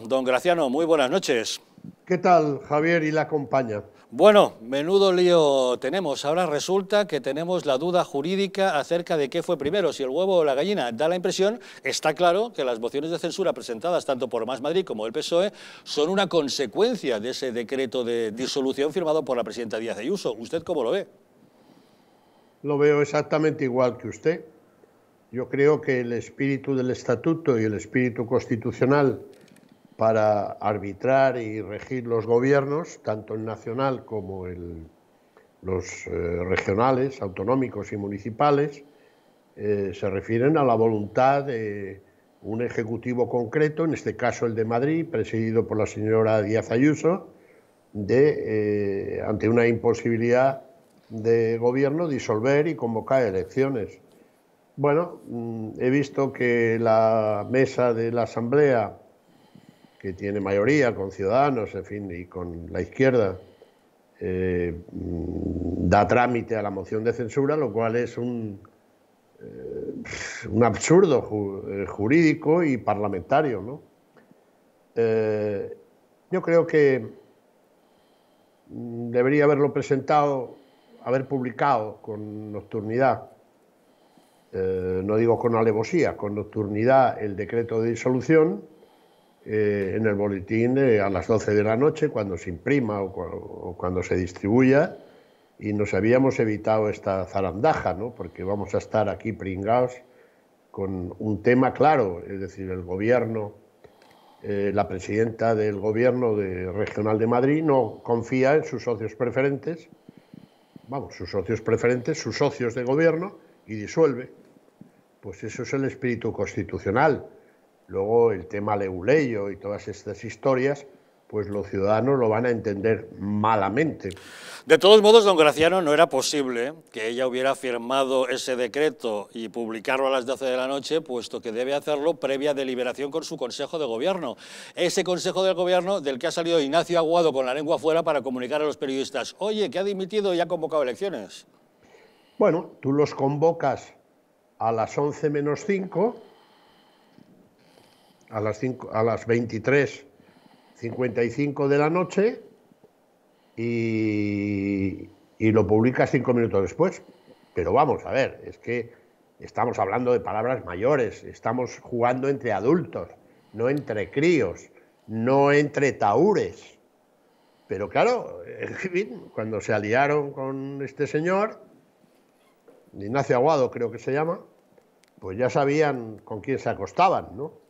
Don Graciano, muy buenas noches. ¿Qué tal, Javier? Y la compañía? Bueno, menudo lío tenemos. Ahora resulta que tenemos la duda jurídica acerca de qué fue primero, si el huevo o la gallina. Da la impresión, está claro, que las mociones de censura presentadas tanto por Más Madrid como el PSOE son una consecuencia de ese decreto de disolución firmado por la presidenta Díaz Ayuso. ¿Usted cómo lo ve? Lo veo exactamente igual que usted. Yo creo que el espíritu del estatuto y el espíritu constitucional para arbitrar y regir los gobiernos, tanto el nacional como los eh, regionales, autonómicos y municipales, eh, se refieren a la voluntad de un ejecutivo concreto, en este caso el de Madrid, presidido por la señora Díaz Ayuso, de, eh, ante una imposibilidad de gobierno, disolver y convocar elecciones. Bueno, mm, he visto que la mesa de la Asamblea que tiene mayoría con Ciudadanos, en fin, y con la izquierda, eh, mm, da trámite a la moción de censura, lo cual es un, eh, un absurdo eh, jurídico y parlamentario. ¿no? yo creo que mm, debería haberlo presentado, haber publicado con nocturnidad, no digo con alevosía, con nocturnidad el decreto de disolución eh, en el boletín a las 12 de la noche, cuando se imprima o, cuando se distribuya, y nos habíamos evitado esta zarandaja, ¿no? porque vamos a estar aquí pringados con un tema claro, es decir, el gobierno, eh, la presidenta del gobierno regional de Madrid no confía en sus socios preferentes, vamos, sus socios preferentes, sus socios de gobierno, y disuelve. Pues eso es el espíritu constitucional. Luego el tema Leuleyo y todas estas historias, pues los ciudadanos lo van a entender malamente. De todos modos, don Graciano, no era posible que ella hubiera firmado ese decreto y publicarlo a las 12 de la noche, puesto que debe hacerlo previa deliberación con su Consejo de Gobierno. Ese Consejo de Gobierno del que ha salido Ignacio Aguado con la lengua fuera para comunicar a los periodistas, oye, que ha dimitido y ha convocado elecciones. Bueno, tú los convocas a las 11 menos 5 a las, las 23.55 de la noche y, lo publica cinco minutos después. Pero vamos, a ver, es que estamos hablando de palabras mayores, estamos jugando entre adultos, no entre críos, no entre taúres. Pero claro, cuando se aliaron con este señor, Ignacio Aguado creo que se llama, pues ya sabían con quién se acostaban, ¿no?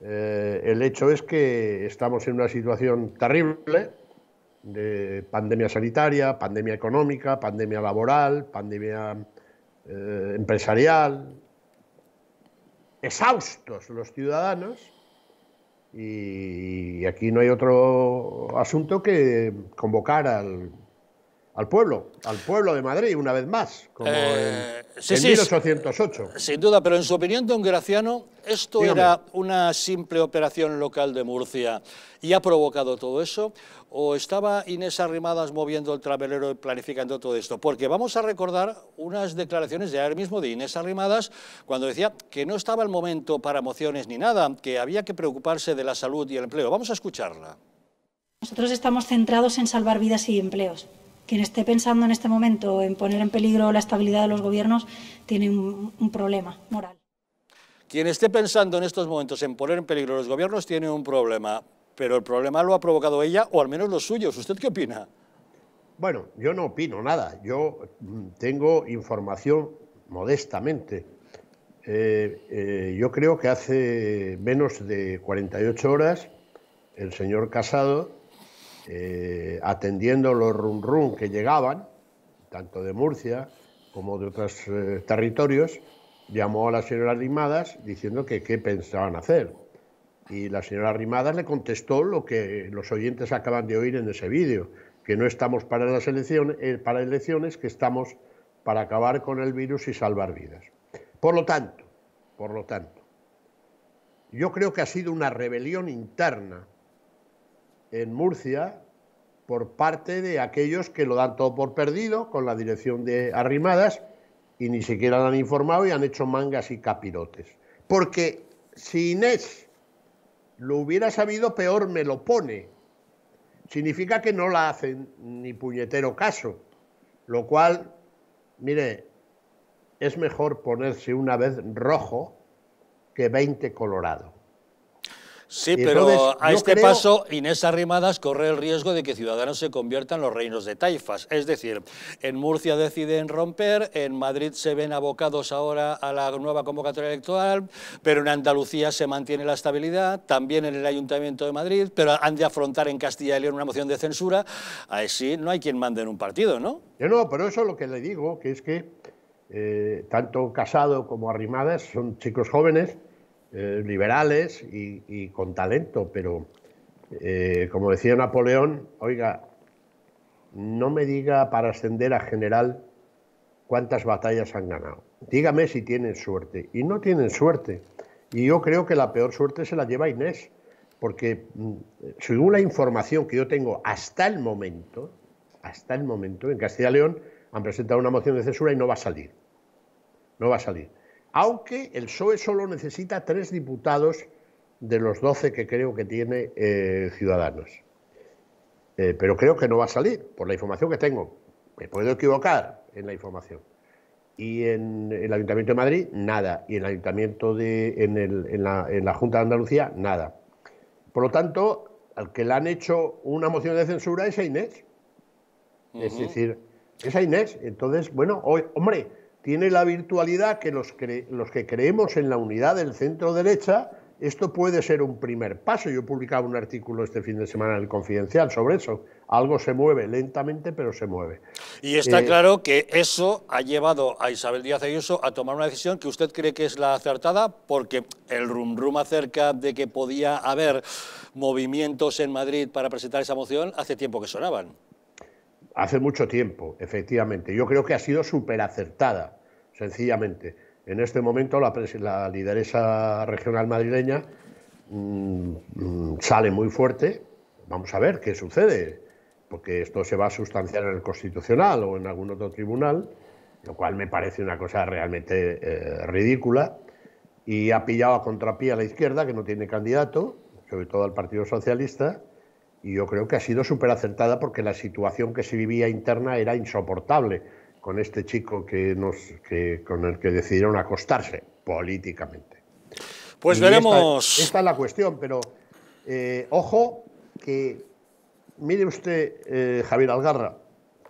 Eh, el hecho es que estamos en una situación terrible de pandemia sanitaria, pandemia económica, pandemia laboral, pandemia eh, empresarial, exhaustos los ciudadanos y aquí no hay otro asunto que convocar al al pueblo, al pueblo de Madrid, una vez más, como eh, en, 1808. Sin duda, pero en su opinión, don Graciano, esto era una simple operación local de Murcia y ha provocado todo eso, o estaba Inés Arrimadas moviendo el travelero y planificando todo esto, porque vamos a recordar unas declaraciones de ayer mismo de Inés Arrimadas cuando decía que no estaba el momento para mociones ni nada, que había que preocuparse de la salud y el empleo. Vamos a escucharla. Nosotros estamos centrados en salvar vidas y empleos quien esté pensando en este momento en poner en peligro la estabilidad de los gobiernos tiene un, problema moral. Quien esté pensando en estos momentos en poner en peligro los gobiernos tiene un problema, pero el problema lo ha provocado ella o al menos los suyos. ¿Usted qué opina? Bueno, yo no opino nada. Yo mm, tengo información modestamente. Eh, eh, yo creo que hace menos de 48 horas el señor Casado eh, atendiendo los run run que llegaban, tanto de Murcia como de otros eh, territorios, llamó a la señora Rimadas diciendo que qué pensaban hacer. Y la señora Rimadas le contestó lo que los oyentes acaban de oír en ese vídeo, que no estamos para las elecciones, eh, elecciones, que estamos para acabar con el virus y salvar vidas. Por lo tanto, por lo tanto, yo creo que ha sido una rebelión interna en Murcia por parte de aquellos que lo dan todo por perdido con la dirección de Arrimadas y ni siquiera la han informado y han hecho mangas y capirotes. Porque si Inés lo hubiera sabido, peor me lo pone. Significa que no la hacen ni puñetero caso. Lo cual, mire, es mejor ponerse una vez rojo que 20 colorado. Sí, pero a este paso Inés Arrimadas corre el riesgo de que Ciudadanos se conviertan en los reinos de taifas. Es decir, en Murcia deciden romper, en Madrid se ven abocados ahora a la nueva convocatoria electoral, pero en Andalucía se mantiene la estabilidad, también en el Ayuntamiento de Madrid, pero han de afrontar en Castilla y León una moción de censura. Ahí sí, no hay quien mande en un partido, ¿no? Yo no, pero eso es lo que le digo, que es que eh, tanto Casado como Arrimadas son chicos jóvenes eh, liberales y, con talento, pero eh, como decía Napoleón, oiga, no me diga para ascender a general cuántas batallas han ganado. Dígame si tienen suerte. Y no tienen suerte. Y yo creo que la peor suerte se la lleva Inés, porque mm, según la información que yo tengo hasta el momento, hasta el momento, en Castilla y León han presentado una moción de censura y no va a salir. No va a salir aunque el PSOE solo necesita tres diputados de los doce que creo que tiene eh, Ciudadanos. Eh, pero creo que no va a salir, por la información que tengo. Me puedo equivocar en la información. Y en, el Ayuntamiento de Madrid, nada. Y en el Ayuntamiento de. En, la, Junta de Andalucía, nada. Por lo tanto, al que le han hecho una moción de censura es a Inés. Es decir, es a Inés. Entonces, bueno, hoy, hombre, tiene la virtualidad que los, que creemos en la unidad del centro derecha, esto puede ser un primer paso. Yo he publicado un artículo este fin de semana en el Confidencial sobre eso. Algo se mueve lentamente, pero se mueve. Y está eh, claro que eso ha llevado a Isabel Díaz Ayuso a tomar una decisión que usted cree que es la acertada, porque el rum acerca de que podía haber movimientos en Madrid para presentar esa moción hace tiempo que sonaban. Hace mucho tiempo, efectivamente. Yo creo que ha sido súper acertada sencillamente. En este momento la, lideresa regional madrileña mm, mm, sale muy fuerte. Vamos a ver qué sucede, porque esto se va a sustanciar en el Constitucional o en algún otro tribunal, lo cual me parece una cosa realmente eh, ridícula. Y ha pillado a contrapía a la izquierda, que no tiene candidato, sobre todo al Partido Socialista, y yo creo que ha sido súper acertada porque la situación que se vivía interna era insoportable con este chico que nos, que, con el que decidieron acostarse políticamente. Pues veremos. Esta, es la cuestión, pero eh, ojo que, mire usted, eh, Javier Algarra,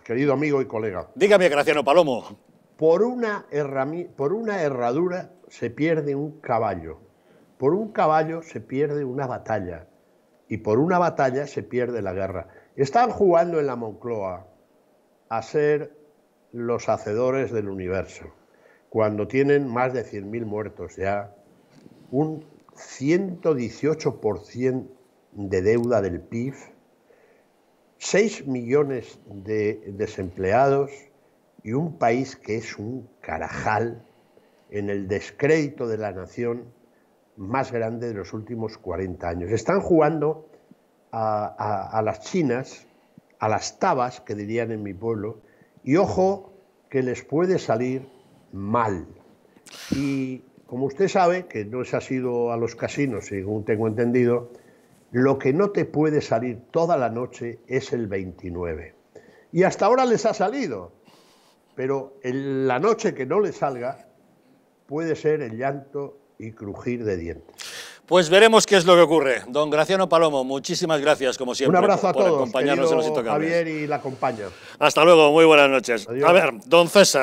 querido amigo y colega. Dígame, Graciano Palomo. Por una, por una herradura se pierde un caballo, por un caballo se pierde una batalla y por una batalla se pierde la guerra. Están jugando en la Moncloa a ser los hacedores del universo, cuando tienen más de 100.000 muertos ya, un 118% de deuda del PIB, 6 millones de desempleados y un país que es un carajal en el descrédito de la nación más grande de los últimos 40 años. Están jugando a, las chinas, a las tabas, que dirían en mi pueblo, y ojo que les puede salir mal. Y como usted sabe, que no se ha sido a los casinos, según tengo entendido, lo que no te puede salir toda la noche es el 29. Y hasta ahora les ha salido, pero en la noche que no les salga puede ser el llanto y crujir de dientes. Pues veremos qué es lo que ocurre. Don Graciano Palomo, muchísimas gracias, como siempre, Un abrazo a por acompañarnos en los Javier y la compañía. Hasta luego, muy buenas noches. A ver, don César.